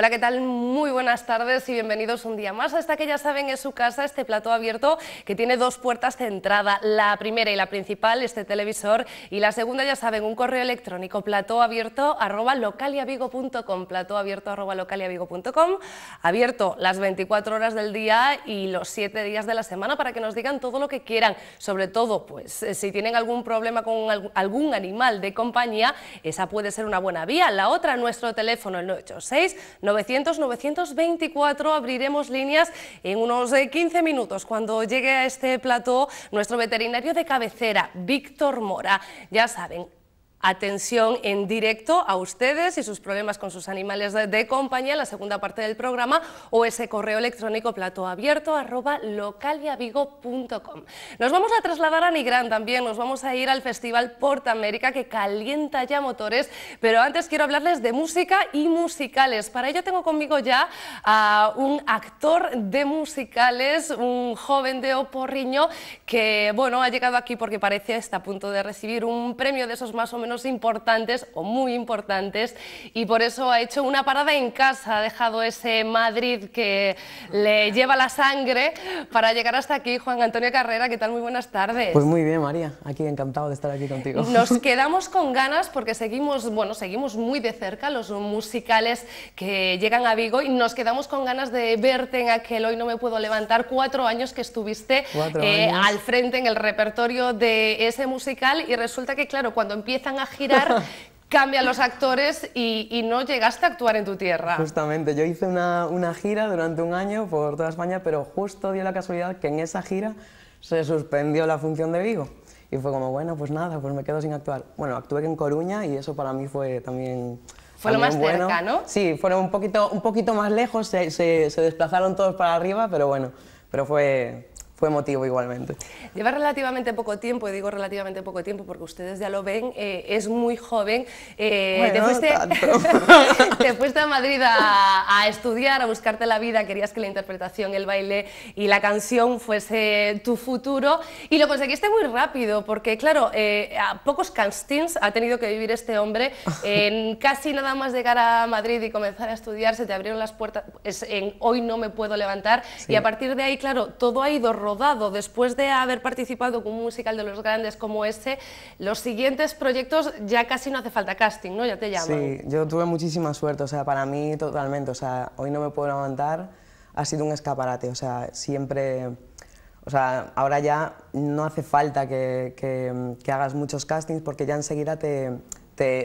Hola, ¿qué tal? buenas tardes y bienvenidos un día más a esta que ya saben es su casa, este plató abierto que tiene dos puertas de entrada, la primera y la principal, este televisor, y la segunda ya saben, un correo electrónico, plató abierto arroba localiavigo.com, plató abierto arroba localiavigo.com, abierto las 24 horas del día y los 7 días de la semana para que nos digan todo lo que quieran, sobre todo pues eh, si tienen algún problema con algún animal de compañía, esa puede ser una buena vía, la otra nuestro teléfono el 986 900 920 24 abriremos líneas en unos 15 eh, minutos. Cuando llegue a este plató, nuestro veterinario de cabecera, Víctor Mora. Ya saben, atención en directo a ustedes y sus problemas con sus animales de, compañía en la segunda parte del programa o ese correo electrónico platoabierto arroba localiavigo.com. Nos vamos a trasladar a Nigrán también, nos vamos a ir al Festival Porta que calienta ya motores, pero antes quiero hablarles de música y musicales. Para ello tengo conmigo ya a un actor de musicales, un joven de Oporriño que bueno, ha llegado aquí porque parece está a punto de recibir un premio de esos más o menos importantes o muy importantes y por eso ha hecho una parada en casa, ha dejado ese Madrid que le lleva la sangre para llegar hasta aquí. Juan Antonio Carrera, ¿qué tal? Muy buenas tardes. Pues muy bien, María, aquí encantado de estar aquí contigo. Nos quedamos con ganas porque seguimos, bueno, seguimos muy de cerca los musicales que llegan a Vigo y nos quedamos con ganas de verte en aquel Hoy no me puedo levantar, cuatro años que estuviste eh, al frente en el repertorio de ese musical y resulta que, claro, cuando empiezan a girar, cambian los actores y, no llegaste a actuar en tu tierra. Justamente, yo hice una, una gira durante un año por toda España, pero justo dio la casualidad que en esa gira se suspendió la función de Vigo. Y fue como, bueno, pues nada, pues me quedo sin actuar. Bueno, actué en Coruña y eso para mí fue también... Fue lo más bueno. cerca, ¿no? Sí, fueron un poquito, un poquito más lejos, se, se, se desplazaron todos para arriba, pero bueno, pero fue, fue motivo igualmente. Lleva relativamente poco tiempo, y digo relativamente poco tiempo porque ustedes ya lo ven, eh, es muy joven. Eh, te, fuiste, te, fuiste, a Madrid a, estudiar, a buscarte la vida, querías que la interpretación, el baile y la canción fuese tu futuro y lo conseguiste muy rápido porque, claro, eh, a pocos castings ha tenido que vivir este hombre. En casi nada más llegar a Madrid y comenzar a estudiar, se te abrieron las puertas en hoy no me puedo levantar y a partir de ahí, claro, todo ha ido dado, Después de haber participado con un musical de los grandes como ese, los siguientes proyectos ya casi no hace falta casting, ¿no? Ya te llaman. Sí, yo tuve muchísima suerte, o sea, para mí totalmente, o sea, hoy no me puedo levantar, ha sido un escaparate, o sea, siempre... O sea, ahora ya no hace falta que hagas muchos castings porque ya enseguida te,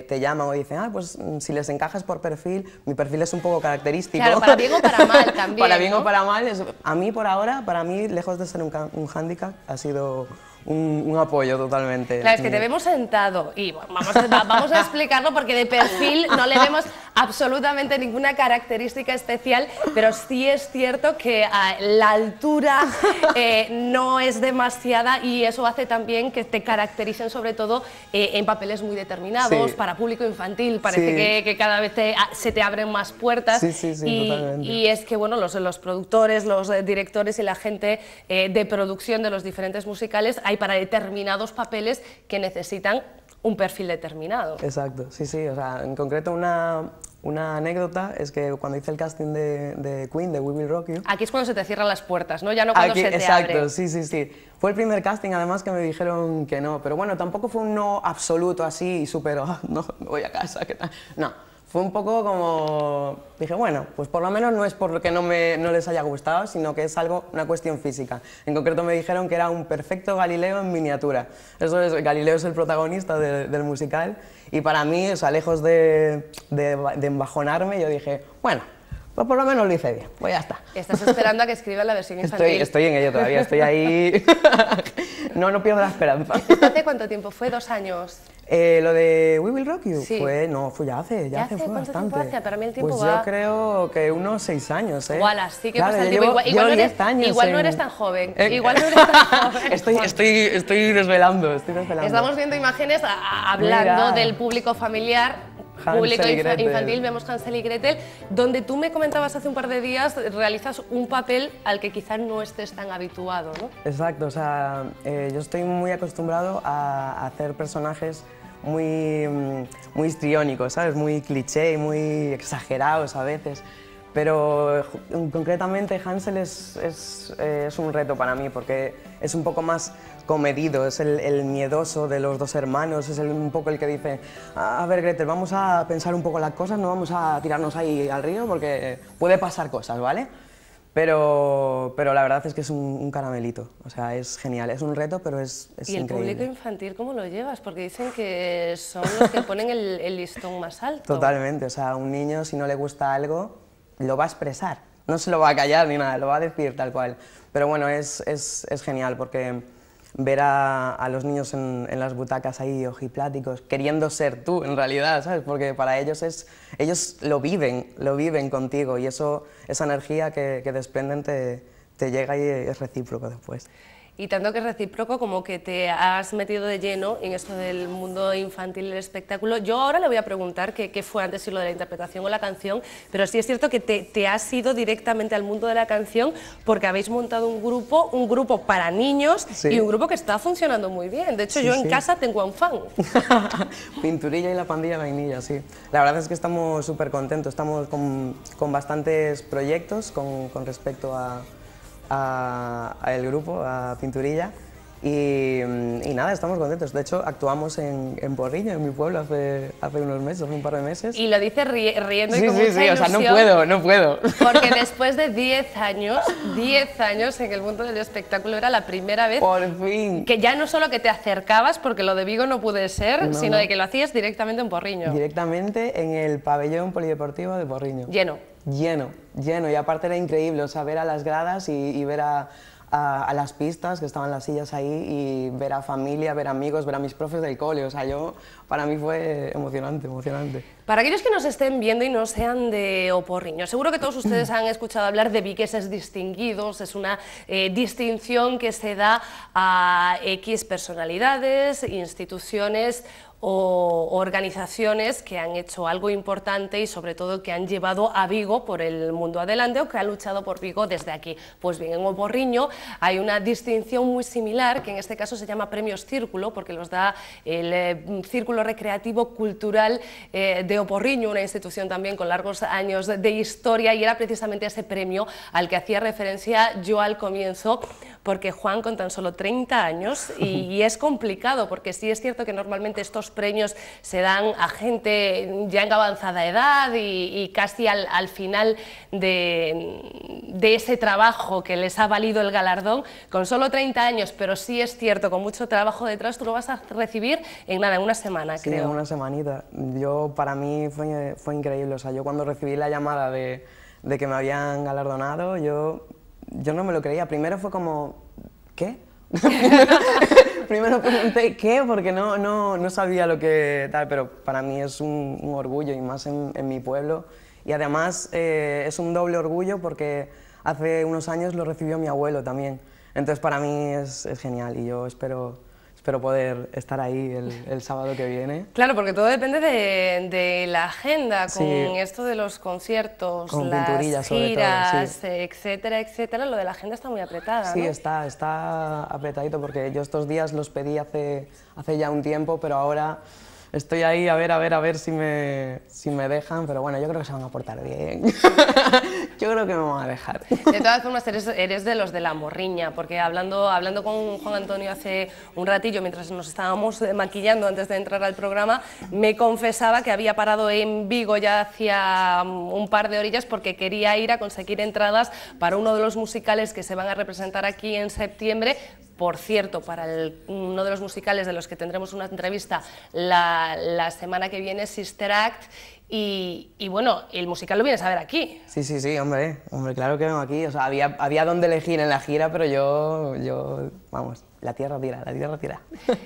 te, llaman o dicen, ah, pues mm, si les encajas por perfil, mi perfil es un poco característico. Claro, para bien o para mal también. para bien o para mal, a mí por ahora, para mí, lejos de ser un, un hándicap, ha sido un, apoyo totalmente. Claro, es que te mm. vemos sentado y vamos vamos a explicarlo porque de perfil no le vemos absolutamente ninguna característica especial, pero sí es cierto que ah, la altura eh, no es demasiada y eso hace también que te caractericen sobre todo eh, en papeles muy determinados, para público infantil, parece que, cada vez ah, se te abren más puertas y, y, es que bueno, los, los productores, los eh, directores y la gente de producción de los diferentes musicales hay para determinados papeles que necesitan un perfil determinado. Exacto, sí, sí, o sea, en concreto una, una anécdota es que cuando hice el casting de, Queen, de We Will Rock You... Aquí es cuando se te cierran las puertas, ¿no? Ya no cuando se te Exacto, sí, sí, sí. Fue el primer casting, además, que me dijeron que no. Pero bueno, tampoco fue un no absoluto así súper, ah, no, me voy a casa, ¿qué tal? No, fue un poco como, dije, bueno, pues por lo menos no es por lo que no, me, no les haya gustado, sino que es algo, una cuestión física. En concreto me dijeron que era un perfecto Galileo en miniatura. Eso es, Galileo es el protagonista del musical y para mí, o sea, lejos de, embajonarme, yo dije, bueno, pues por lo menos lo hice bien, voy pues ya está. Estás esperando a que escriba la versión infantil. Estoy, estoy en ello todavía, estoy ahí. no, no pierdo la esperanza. ¿Hace cuánto tiempo fue? ¿Dos años? Eh, lo de We Will Rock You fue, no, fue ya hace, ya, hace, bastante. Tiempo hace? Para mí el tiempo pues yo creo que unos seis años, ¿eh? Igual, así que pasa el tiempo. igual, no eres, igual no eres tan joven. igual no eres tan joven. estoy, estoy, estoy desvelando, estoy desvelando. Estamos viendo imágenes hablando del público familiar público infantil, vemos Hansel y Gretel, donde tú me comentabas hace un par de días, realizas un papel al que quizás no estés tan habituado, ¿no? Exacto, o sea, eh, yo estoy muy acostumbrado a hacer personajes muy, mm, muy histriónico, ¿sabes? Muy cliché y muy exagerados a veces. Pero mm, concretamente Hansel es, es, eh, es, un reto para mí porque es un poco más comedido, es el, miedoso de los dos hermanos, es un poco el que dice, ah, a ver Gretel, vamos a pensar un poco las cosas, no vamos a tirarnos ahí al río porque puede pasar cosas, ¿vale? Pero, pero la verdad es que es un, caramelito, o sea, es genial, es un reto, pero es, ¿Y el público infantil cómo lo llevas? Porque dicen que son los que ponen el, listón más alto. Totalmente, o sea, un niño si no le gusta algo, lo va a expresar, no se lo va a callar ni nada, lo va a decir tal cual. Pero bueno, es, es, es genial porque ver a, los niños en, las butacas ahí ojipláticos, queriendo ser tú en realidad, ¿sabes? Porque para ellos es, ellos lo viven, lo viven contigo y eso, esa energía que, desprenden te, te llega y es recíproco después y tanto que es recíproco como que te has metido de lleno en esto del mundo infantil del espectáculo. Yo ahora le voy a preguntar qué fue antes si lo de la interpretación o la canción, pero sí es cierto que te, te, has ido directamente al mundo de la canción porque habéis montado un grupo, un grupo para niños y un grupo que está funcionando muy bien. De hecho, yo en casa tengo a un fan. Pinturilla y la pandilla vainilla, sí. La verdad es que estamos súper contentos, estamos con, con bastantes proyectos con, con respecto a a el grupo, a Pinturilla. Y, nada, estamos contentos. De hecho, actuamos en, Porriño, en mi pueblo, hace, hace unos meses, hace un par de meses. Y lo dices riendo y sí, ilusión. sí, sí, o sea, no puedo, no puedo. Porque después de 10 años, 10 años en el mundo del espectáculo, era la primera vez... Por fin. Que ya no solo que te acercabas, porque lo de Vigo no pude ser, sino de que lo hacías directamente en Porriño. Directamente en el pabellón polideportivo de Porriño. Lleno lleno, lleno. Y aparte era increíble, o sea, ver a las gradas y, ver a, las pistas, que estaban las sillas ahí, y ver a familia, ver amigos, ver a mis profes del cole. O sea, yo, para mí fue emocionante, emocionante. Para aquellos que nos estén viendo y no sean de Oporriño, seguro que todos ustedes han escuchado hablar de viqueses distinguidos, es una eh, distinción que se da a X personalidades, instituciones o organizaciones que han hecho algo importante y sobre todo que han llevado a Vigo por el mundo adelante o que han luchado por Vigo desde aquí. Pues bien, en Oporriño hay una distinción muy similar que en este caso se llama Premios Círculo porque los da el eh, Círculo Recreativo Cultural eh, de Oporriño, una institución también con largos años de historia y era precisamente ese premio al que hacía referencia yo al comienzo porque Juan con tan solo 30 años y, es complicado porque sí es cierto que normalmente estos premios se dan a gente ya en avanzada edad y, casi al, final de, ese trabajo que les ha valido el galardón, con solo 30 años, pero sí es cierto, con mucho trabajo detrás, tú lo vas a recibir en nada, en una semana, sí, en una semanita. Yo, para mí fue, fue increíble, o sea, yo cuando recibí la llamada de, de que me habían galardonado, yo yo no me lo creía. Primero fue como, ¿qué? Primero pregunté qué, porque no, no, no, sabía lo que tal, pero para mí es un, orgullo y más en, mi pueblo. Y además eh, es un doble orgullo porque hace unos años lo recibió mi abuelo también. Entonces para mí es, es genial y yo espero ...pero poder estar ahí el, sábado que viene. Claro, porque todo depende de, la agenda, con esto de los conciertos, las giras, etcétera, etcétera, lo de la agenda está muy apretada. Sí, está, está apretadito porque yo estos días los pedí hace, hace ya un tiempo, pero ahora Estoy ahí a ver, a ver, a ver si me, si me dejan, pero bueno, yo creo que se van a portar bien. yo creo que me van a dejar. De todas formas, eres, de los de la morriña, porque hablando, hablando con Juan Antonio hace un ratillo, mientras nos estábamos eh, maquillando antes de entrar al programa, me confesaba que había parado en Vigo ya hacía mm, un par de orillas porque quería ir a conseguir entradas para uno de los musicales que se van a representar aquí en septiembre, por cierto, para uno de los musicales de los que tendremos una entrevista la, semana que viene, Sister Act. Y, bueno, el musical lo vienes a ver aquí. Sí, sí, sí, hombre, hombre, claro que vengo aquí. O sea, había, había donde elegir en la gira, pero yo, yo, vamos, la tierra tira, la tierra tira.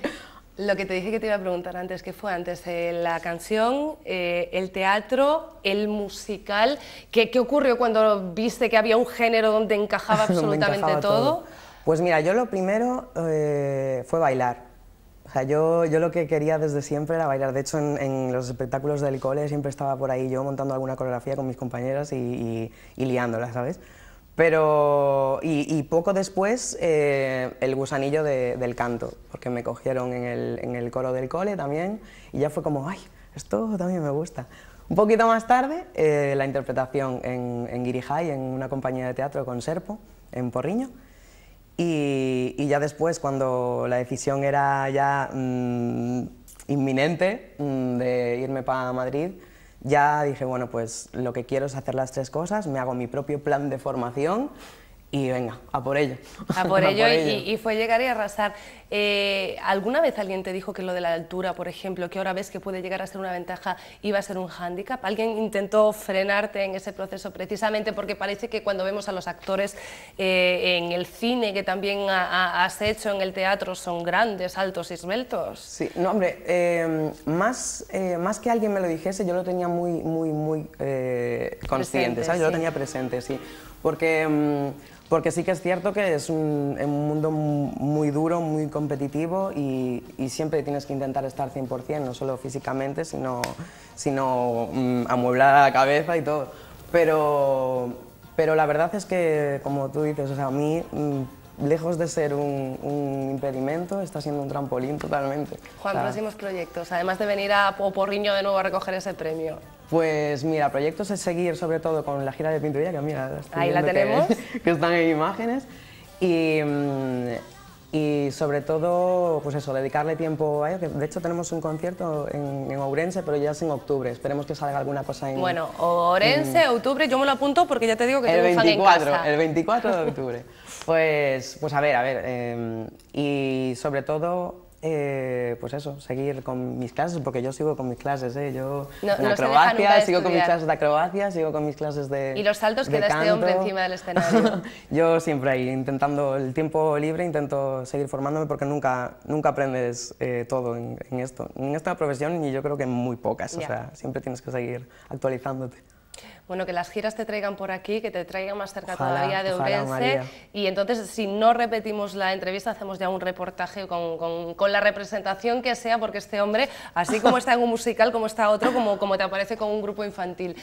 Lo que te dije que te iba a preguntar antes, que fue antes? la canción, eh, el teatro, el musical. ¿Qué, ocurrió cuando viste que había un género donde encajaba absolutamente todo. Pues mira, yo lo primero eh, fue bailar. O sea, yo, lo que quería desde siempre era bailar. De hecho, en, los espectáculos del cole siempre estaba por ahí yo montando alguna coreografía con mis compañeras y, y, liándola, ¿sabes? Pero, y, poco después, eh, el gusanillo del canto, porque me cogieron en el, coro del cole también, y ya fue como, ay, esto también me gusta. Un poquito más tarde, eh, la interpretación en, en Guirijay, en una compañía de teatro con Serpo, en Porriño, y, ya después, cuando la decisión era ya mm, inminente mm, de irme para Madrid, ya dije, bueno, pues lo que quiero es hacer las tres cosas, me hago mi propio plan de formación y venga, a por ello. A por ello, Y, fue llegar y arrasar. Eh, ¿Alguna vez alguien te dijo que lo de la altura, por ejemplo, que ahora ves que puede llegar a ser una ventaja, iba a ser un hándicap? ¿Alguien intentó frenarte en ese proceso precisamente porque parece que cuando vemos a los actores eh, en el cine, que también has hecho en el teatro, son grandes, altos y esbeltos? Sí, no, hombre, em, más, eh, más que alguien me lo dijese, yo lo tenía muy, muy, muy consciente, ¿sabes? Yo lo tenía presente, sí. Porque... Em, porque sí que es cierto que es un, mundo muy duro, muy competitivo y, siempre tienes que intentar estar 100%, no solo físicamente, sino, sino mm, amueblada la cabeza y todo. Pero, pero la verdad es que, como tú dices, o sea, a mí mm, lejos de ser un, impedimento, está siendo un trampolín totalmente. Juan, próximos proyectos, además de venir a Poporriño de nuevo a recoger ese premio. Pues mira, proyectos es seguir sobre todo con la gira de pintura que mira, ahí la tenemos, que, están en imágenes. Y mm, y sobre todo, pues eso, dedicarle tiempo a ello. de hecho, tenemos un concierto en, en, Ourense, pero ya es en octubre. Esperemos que salga alguna cosa en. Bueno, Ourense, octubre, yo me lo apunto porque ya te digo que el 24, en casa. El 24 de octubre. pues, pues a ver, a ver. Em, y sobre todo, eh, pues eso, seguir con mis clases, porque yo sigo con mis clases, ¿eh? Yo acrobacia, sigo con mis clases de acrobacia, sigo con mis clases de Y los saltos que da este hombre encima del escenario. yo siempre ahí, intentando el tiempo libre, intento seguir formándome, porque nunca, nunca aprendes eh, todo en, esto. En esta profesión, y yo creo que en muy pocas, o sea, siempre tienes que seguir actualizándote bueno, que las giras te traigan por aquí, que te traigan más cerca todavía de Y entonces, si no repetimos la entrevista, hacemos ya un reportaje con, la representación que sea, porque este hombre, así como está en un musical, como está otro, como, te aparece con un grupo infantil.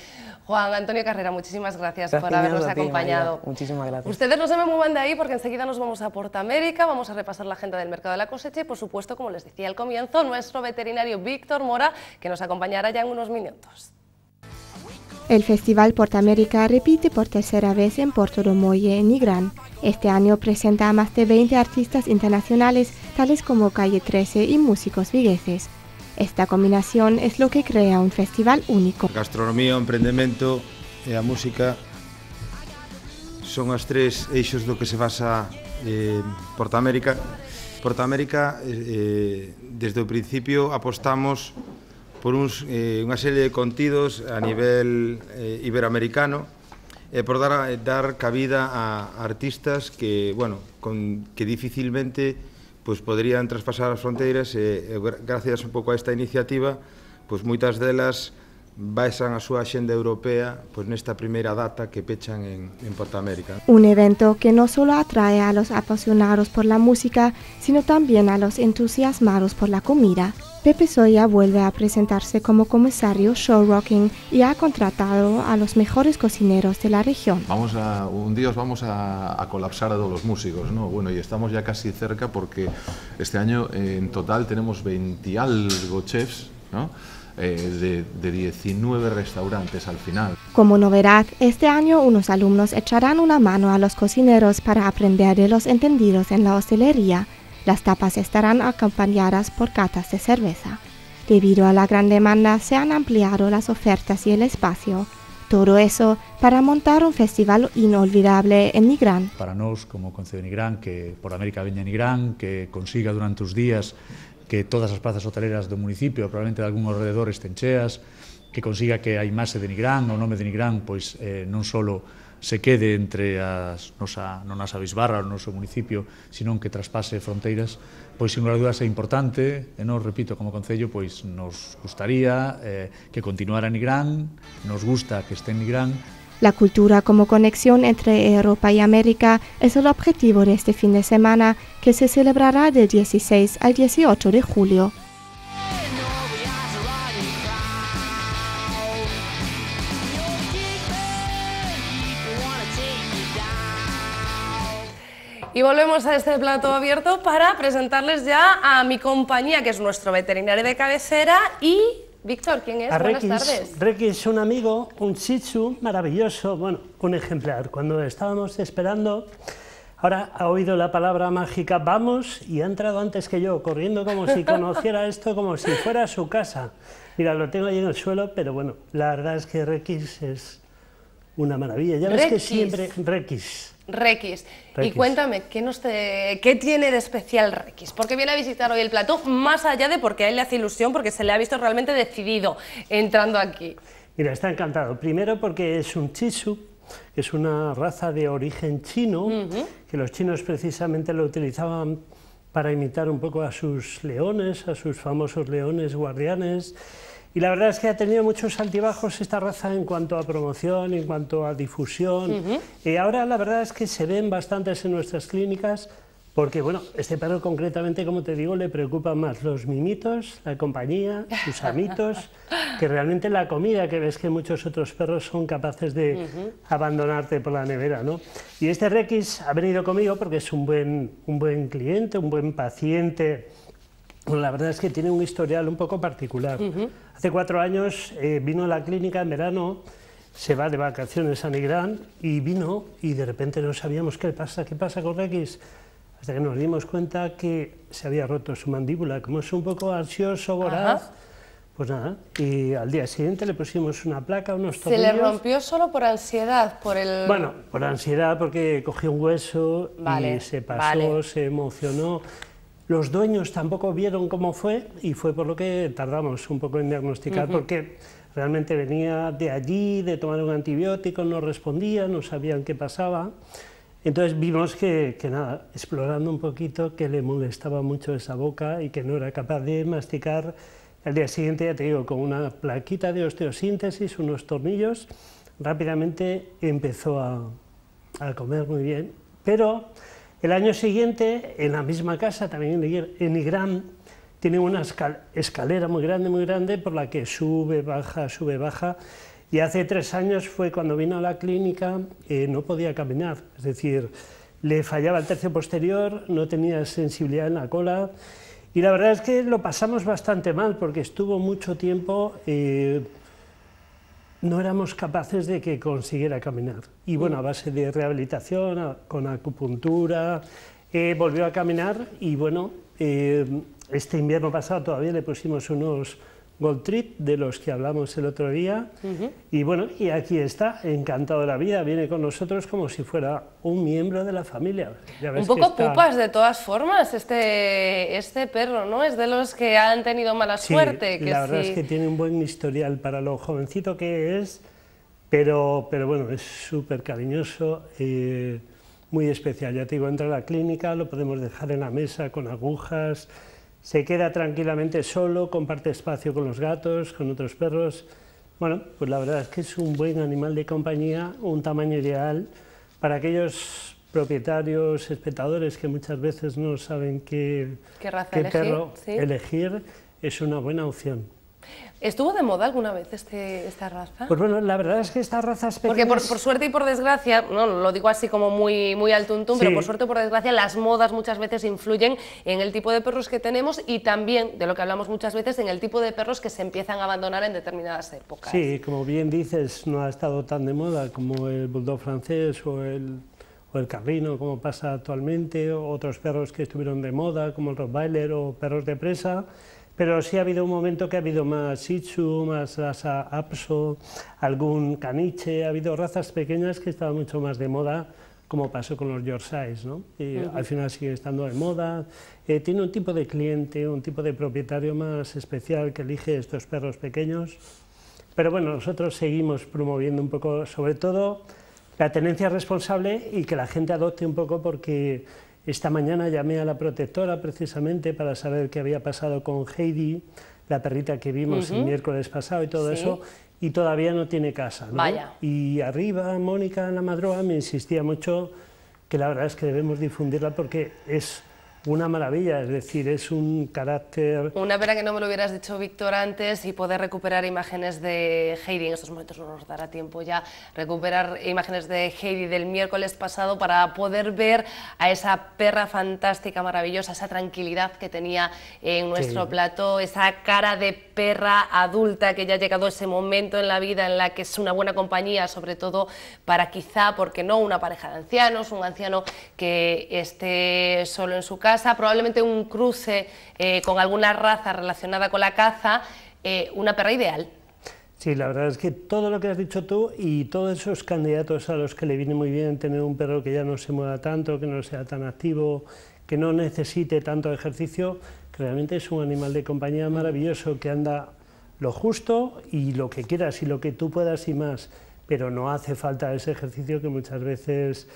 Juan Antonio Carrera, muchísimas gracias, por habernos acompañado. Muchísimas gracias. Ustedes no se me muevan de ahí porque enseguida nos vamos a América, vamos a repasar la agenda del mercado de la cosecha y, por supuesto, como les decía al comienzo, nuestro veterinario Víctor Mora, que nos acompañará ya en unos minutos. El Festival Portamérica repite por tercera vez en Porto do Molle, en Nigrán. Este año presenta a más de 20 artistas internacionales, tales como Calle 13 y músicos vigueses. Esta combinación es lo que crea un festival único. Gastronomía, o emprendemento e eh, a música son los tres eixos do que se basa eh, Portamérica. Portamérica, eh, eh, desde o principio apostamos por uns, eh, unha serie de contidos a nivel eh, iberoamericano e eh, por dar, eh, dar cabida a artistas que, bueno, con, que dificilmente pues, poderían traspasar as fronteiras e, eh, eh gracias un pouco a esta iniciativa pues, moitas delas baixan a súa xenda europea pois nesta primeira data que pechan en, en Porta América. Un evento que non só atrae a los apasionados por la música, sino tamén a los entusiasmados por la comida. Pepe Soya vuelve a presentarse como comisario show rocking y ha contratado a los mejores cocineros de la región. Vamos a, un día vamos a, colapsar a todos los músicos, ¿no? Bueno, y estamos ya casi cerca porque este año en total tenemos 20 algo chefs, ¿no? Eh, de, de, 19 restaurantes al final. Como novedad, este año unos alumnos echarán una mano a los cocineros para aprender de los entendidos en la hostelería las tapas estarán acompañadas por catas de cerveza. Debido a la gran demanda se han ampliado las ofertas y el espacio. Todo eso para montar un festival inolvidable en Nigrán. Para nos, como Concejo de Nigrán, que por América venga Nigrán, que consiga durante los días que todas las plazas hoteleras del municipio, probablemente de algún alrededor, estén cheas, que consiga que hay más de Nigrán, o no de Nigrán, pues eh, no solo. se quede entre as nosa, non as bisbarra, o noso municipio, senón que traspase fronteiras, pois sin lugar a dúas é importante, e non repito como Concello, pois nos gustaría eh, que continuara Nigrán, nos gusta que este en Nigrán, La cultura como conexión entre Europa y América es el objetivo de este fin de semana que se celebrará del 16 al 18 de julio. Y volvemos a este plato abierto para presentarles ya a mi compañía, que es nuestro veterinario de cabecera y... Víctor, ¿quién es? Buenas tardes. Requi es un amigo, un chichu maravilloso, bueno, un ejemplar. Cuando estábamos esperando, Ahora ha oído la palabra mágica vamos y ha entrado antes que yo, corriendo como si conociera esto, como si fuera su casa. Mira, lo tengo ahí en el suelo, pero bueno, la verdad es que Requis es una maravilla. Ya ves que siempre Requis. Requis. Y cuéntame, ¿qué, tiene de especial Requis? Porque viene a visitar hoy el plató, más allá de porque a él le hace ilusión, porque se le ha visto realmente decidido entrando aquí. Mira, está encantado. Primero porque es un chisu, que es una raza de origen chino, que los chinos precisamente lo utilizaban para imitar un poco a sus leones, a sus famosos leones guardianes y la verdad es que ha tenido muchos altibajos esta raza en cuanto a promoción, en cuanto a difusión. Y eh, ahora la verdad es que se ven bastantes en nuestras clínicas. Porque, bueno, este perro concretamente, como te digo, le preocupan más los mimitos, la compañía, sus amitos, que realmente la comida, que ves que muchos otros perros son capaces de abandonarte por la nevera, ¿no? Y este Rex ha venido conmigo porque es un buen, un buen cliente, un buen paciente bueno, la verdad es que tiene un historial un poco particular. Hace cuatro años eh, vino a la clínica en verano, se va de vacaciones a Nigrán y vino y de repente no sabíamos qué pasa, qué pasa con Rex. Hasta que nos dimos cuenta que se había roto su mandíbula. Como es un poco ansioso, voraz, pues nada. Y al día siguiente le pusimos una placa, unos tornillos. ¿Se le rompió solo por ansiedad? por el... Bueno, por ansiedad porque cogió un hueso y se pasó, se emocionó los dueños tampoco vieron cómo fue y fue por lo que tardamos un poco en diagnosticar, porque realmente venía de allí, de tomar un antibiótico, no respondía, no sabían qué pasaba. Entonces vimos que, nada, explorando un poquito, que le molestaba mucho esa boca y que no era capaz de masticar. Al día siguiente, ya te digo, con una plaquita de osteosíntesis, unos tornillos, rápidamente empezó a, a comer muy bien. Pero el año siguiente, en la misma casa, también en Igram, tiene una escalera muy grande, muy grande, por la que sube, baja, sube, baja. Y hace tres años fue cuando vino a la clínica, eh, no podía caminar, es decir, le fallaba el tercio posterior, no tenía sensibilidad en la cola. Y la verdad es que lo pasamos bastante mal porque estuvo mucho tiempo eh, no éramos capaces de que consiguiera caminar. Y bueno, a base de rehabilitación, con acupuntura, eh, volvió a caminar y bueno, eh, este invierno pasado todavía le pusimos unos Gold de los que hablamos el otro día. Y bueno, y aquí está, encantado de la vida, viene con nosotros como si fuera un miembro de la familia. un poco pupas de todas formas, este, este perro, ¿no? Es de los que han tenido mala suerte. Que la verdad es que tiene un buen historial para lo jovencito que es, pero, pero bueno, es súper cariñoso. Eh, muy especial, ya te digo, entra a la clínica, lo podemos dejar en la mesa con agujas, se queda tranquilamente solo, comparte espacio con los gatos, con otros perros. Bueno, pues la verdad es que es un buen animal de compañía, un tamaño ideal para aquellos propietarios, espectadores que muchas veces no saben qué, raza perro elegir, es una buena opción. ¿Estuvo de moda alguna vez este, esta raza? Pues bueno, la verdad es que estas razas es Porque por, suerte y por desgracia, no lo digo así como muy, muy al tuntún, pero por suerte y por desgracia las modas muchas veces influyen en el tipo de perros que tenemos y también, de lo que hablamos muchas veces, en el tipo de perros que se empiezan a abandonar en determinadas épocas. Sí, como bien dices, no ha estado tan de moda como el bulldog francés o el, o el como pasa actualmente, otros perros que estuvieron de moda, como el rottweiler o perros de presa pero sí ha habido un momento que ha habido más Shih más Asa Apso, algún Caniche, ha habido razas pequeñas que estaban mucho más de moda, como pasó con los Yorkshire, ¿no? Y al final sigue estando de moda. Eh, tiene un tipo de cliente, un tipo de propietario más especial que elige estos perros pequeños. Pero bueno, nosotros seguimos promoviendo un poco, sobre todo, la tenencia responsable y que la gente adopte un poco porque esta mañana llamé a la protectora precisamente para saber qué había pasado con Heidi, la perrita que vimos el miércoles pasado y todo eso, y todavía no tiene casa. Vaya. Y arriba, Mónica, en la madroa, me insistía mucho que la verdad es que debemos difundirla porque es una maravilla, es decir, es un carácter... Una pena que no me lo hubieras dicho, Víctor, antes y poder recuperar imágenes de Heidi, en estos momentos no nos dará tiempo ya, recuperar imágenes de Heidi del miércoles pasado para poder ver a esa perra fantástica, maravillosa, esa tranquilidad que tenía en nuestro plato, esa cara de perra adulta, que ya ha llegado ese momento en la vida en la que es una buena compañía, sobre todo para quizá, porque no, una pareja de ancianos, un anciano que esté solo en su casa, probablemente un cruce eh, con alguna raza relacionada con la caza, eh, una perra ideal. Sí, la verdad es que todo lo que has dicho tú y todos esos candidatos a los que le viene muy bien tener un perro que ya no se mueva tanto, que no sea tan activo, que no necesite tanto ejercicio, realmente es un animal de compañía maravilloso que anda lo justo y lo que quieras y lo que tú puedas y más, pero no hace falta ese ejercicio que muchas veces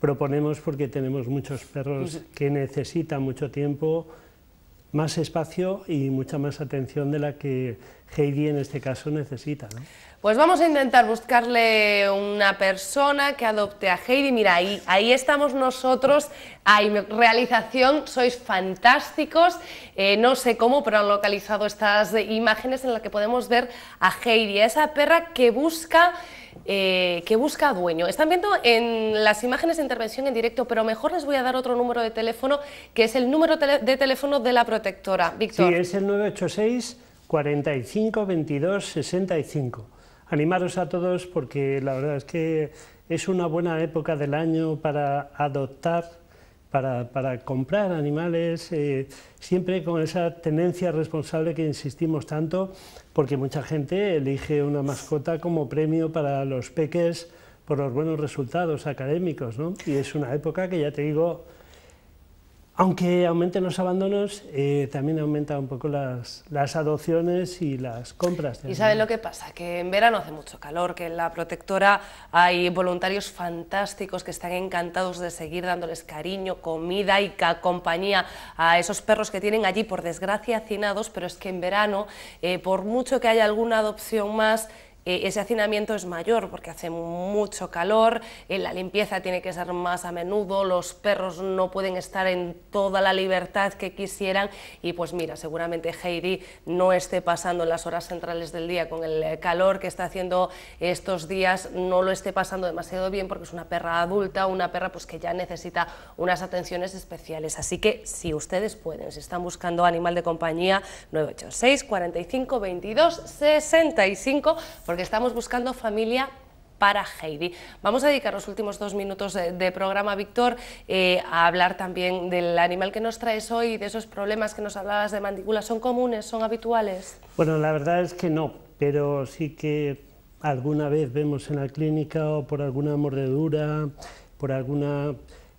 proponemos porque tenemos muchos perros que necesitan mucho tiempo, más espacio y mucha más atención de la que Heidi en este caso necesita. ¿no? Pues vamos a intentar buscarle una persona que adopte a Heidi. Mira, ahí, estamos nosotros. Hay realización, sois fantásticos. Eh, no sé cómo, pero han localizado estas imágenes en las que podemos ver a Heidi, a esa perra que busca eh, que busca dueño. Están viendo en las imágenes de intervención en directo, pero mejor les voy a dar otro número de teléfono, que es el número de teléfono de la protectora. Víctor. Sí, es el 986 45 22 65 animaros a todos porque la verdad es que es una buena época del año para adoptar, para, comprar animales, eh, siempre con esa tenencia responsable que insistimos tanto, porque mucha gente elige una mascota como premio para los peques por los buenos resultados académicos, ¿no? Y es una época que ya te digo aunque aumenten los abandonos, eh, también aumentan un poco las, adopciones y las compras. ¿Y saben lo que pasa? Que en verano hace mucho calor, que en la protectora hay voluntarios fantásticos que están encantados de seguir dándoles cariño, comida y compañía a esos perros que tienen allí, por desgracia, hacinados, pero es que en verano, eh, por mucho que haya alguna adopción más, eh, ese hacinamiento es mayor porque hace mucho calor, eh, la limpieza tiene que ser más a menudo, los perros no pueden estar en toda la libertad que quisieran y pues mira, seguramente Heidi no esté pasando en las horas centrales del día con el calor que está haciendo estos días, no lo esté pasando demasiado bien porque es una perra adulta, una perra pues que ya necesita unas atenciones especiales. Así que si ustedes pueden, si están buscando animal de compañía, 986 45 22 65 porque estamos buscando familia para Heidi. Vamos a dedicar los últimos dos minutos de, programa, Víctor, eh, a hablar también del animal que nos traes hoy, de esos problemas que nos hablabas de mandíbula. ¿Son comunes? ¿Son habituales? Bueno, la verdad es que no, pero sí que alguna vez vemos en la clínica o por alguna mordedura, por alguna...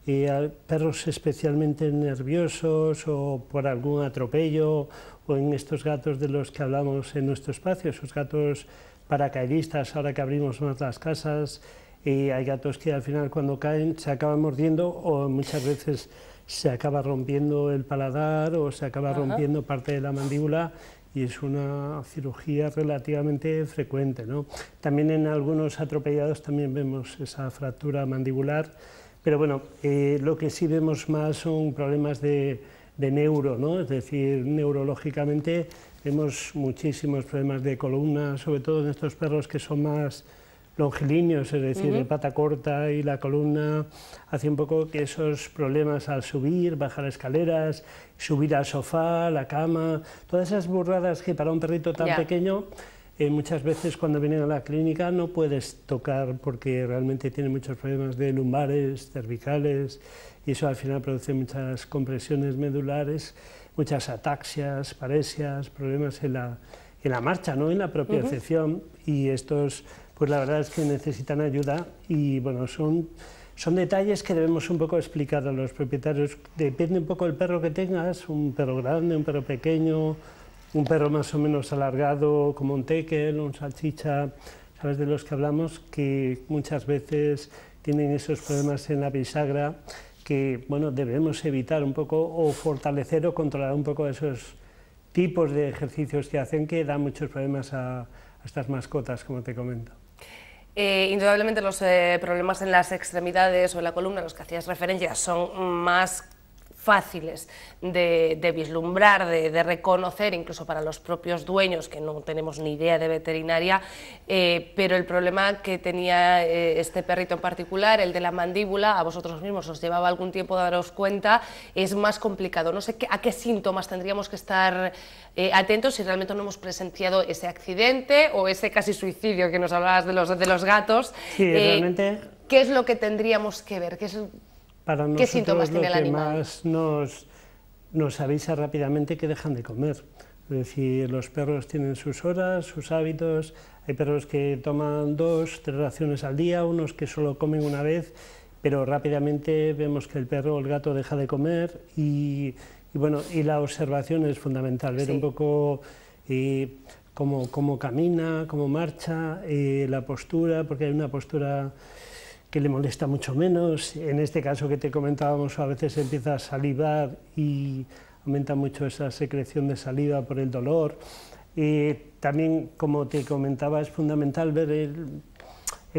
Eh, perros especialmente nerviosos o por algún atropello o en estos gatos de los que hablamos en nuestro espacio, esos gatos paracaidistas ahora que abrimos más las casas y hay gatos que al final cuando caen se acaban mordiendo o muchas veces se acaba rompiendo el paladar o se acaba rompiendo parte de la mandíbula y es una cirugía relativamente frecuente. ¿no? También en algunos atropellados también vemos esa fractura mandibular, pero bueno, eh, lo que sí vemos más son problemas de de neuro, ¿no? es decir, neurológicamente vemos muchísimos problemas de columna, sobre todo en estos perros que son más longilíneos, es decir, de pata corta y la columna, hace un poco que esos problemas al subir, bajar escaleras, subir al sofá, la cama, todas esas burradas que para un perrito tan pequeño eh, muchas veces cuando vienen a la clínica no puedes tocar porque realmente tienen muchos problemas de lumbares, cervicales, y eso al final produce muchas compresiones medulares, muchas ataxias, paresias, problemas en la, marcha, ¿no? en la propia excepción, y estos, pues la verdad es que necesitan ayuda y bueno, son... Son detalles que debemos un poco explicar a los propietarios. Depende un poco del perro que tengas, un perro grande, un perro pequeño, un perro más o menos alargado, como un tekel, un salchicha, ¿sabes? De los que hablamos, que muchas veces tienen esos problemas en la bisagra que, bueno, debemos evitar un poco o fortalecer o controlar un poco esos tipos de ejercicios que hacen que dan muchos problemas a, estas mascotas, como te comento. Eh, indudablemente los eh, problemas en las extremidades o en la columna a los que hacías referencia son más fáciles de, vislumbrar, de, reconocer, incluso para los propios dueños que no tenemos ni idea de veterinaria, eh, pero el problema que tenía eh, este perrito en particular, el de la mandíbula, a vosotros mismos os llevaba algún tiempo daros cuenta, es más complicado. No sé a qué síntomas tendríamos que estar eh, atentos si realmente no hemos presenciado ese accidente o ese casi suicidio que nos hablabas de los, de los gatos. Sí, realmente... ¿Qué es lo que tendríamos que ver? es para lo que más nos, avisa rápidamente que dejan de comer. Es decir, los perros tienen sus horas, sus hábitos, hay perros que toman dos, tres raciones al día, unos que solo comen una vez, pero rápidamente vemos que el perro o el gato deja de comer y, bueno, y la observación es fundamental, ver un poco eh, cómo, cómo, camina, cómo marcha, eh, la postura, porque hay una postura que le molesta mucho menos. En este caso que te comentábamos, a veces empieza a salivar y aumenta mucho esa secreción de saliva por el dolor. Eh, también, como te comentaba, es fundamental ver el,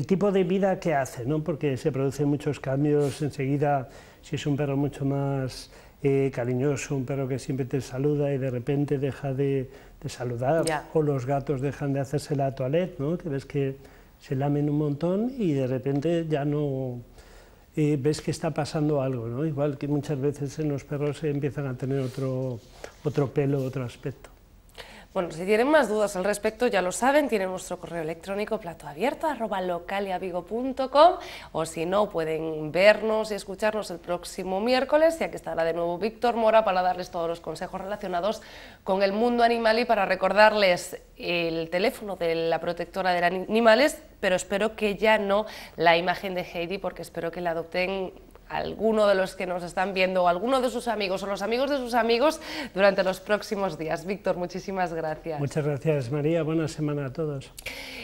tipo de vida que hace, ¿no? porque se producen muchos cambios enseguida, si es un perro mucho más eh, cariñoso, un perro que siempre te saluda y de repente deja de, saludar, o los gatos dejan de hacerse la toilette, ¿no? que ves que se lamen un montón y de repente ya no eh, ves que está pasando algo, ¿no? igual que muchas veces en los perros empiezan a tener otro, otro pelo, otro aspecto. Bueno, si tienen más dudas al respecto, ya lo saben, tienen nuestro correo electrónico platoabierto arroba o si no, pueden vernos y escucharnos el próximo miércoles, ya que estará de nuevo Víctor Mora para darles todos los consejos relacionados con el mundo animal y para recordarles el teléfono de la protectora de animales, pero espero que ya no la imagen de Heidi, porque espero que la adopten alguno de los que nos están viendo o alguno de sus amigos o los amigos de sus amigos durante los próximos días. Víctor, muchísimas gracias. Muchas gracias, María. Buena semana a todos.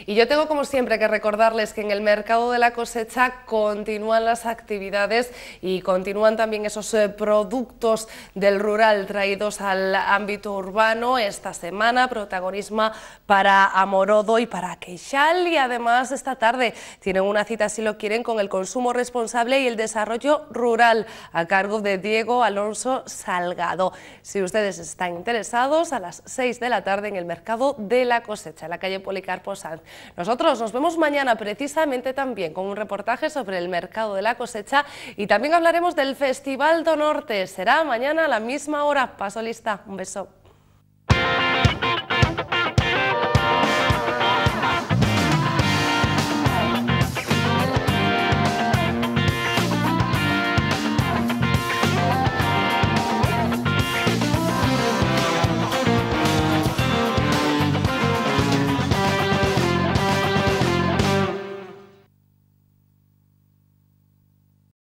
Y yo tengo, como siempre, que recordarles que en el mercado de la cosecha continúan las actividades y continúan también esos eh, productos del rural traídos al ámbito urbano. Esta semana, protagonismo para Amorodo y para Queixal. Y además, esta tarde tienen una cita, si lo quieren, con el consumo responsable y el desarrollo Rural, a cargo de Diego Alonso Salgado. Si ustedes están interesados, a las 6 de la tarde en el Mercado de la Cosecha, en la calle Policarpo Sanz. Nosotros nos vemos mañana precisamente también con un reportaje sobre el Mercado de la Cosecha y también hablaremos del Festival do Norte. Será mañana a la misma hora. Paso lista. Un beso.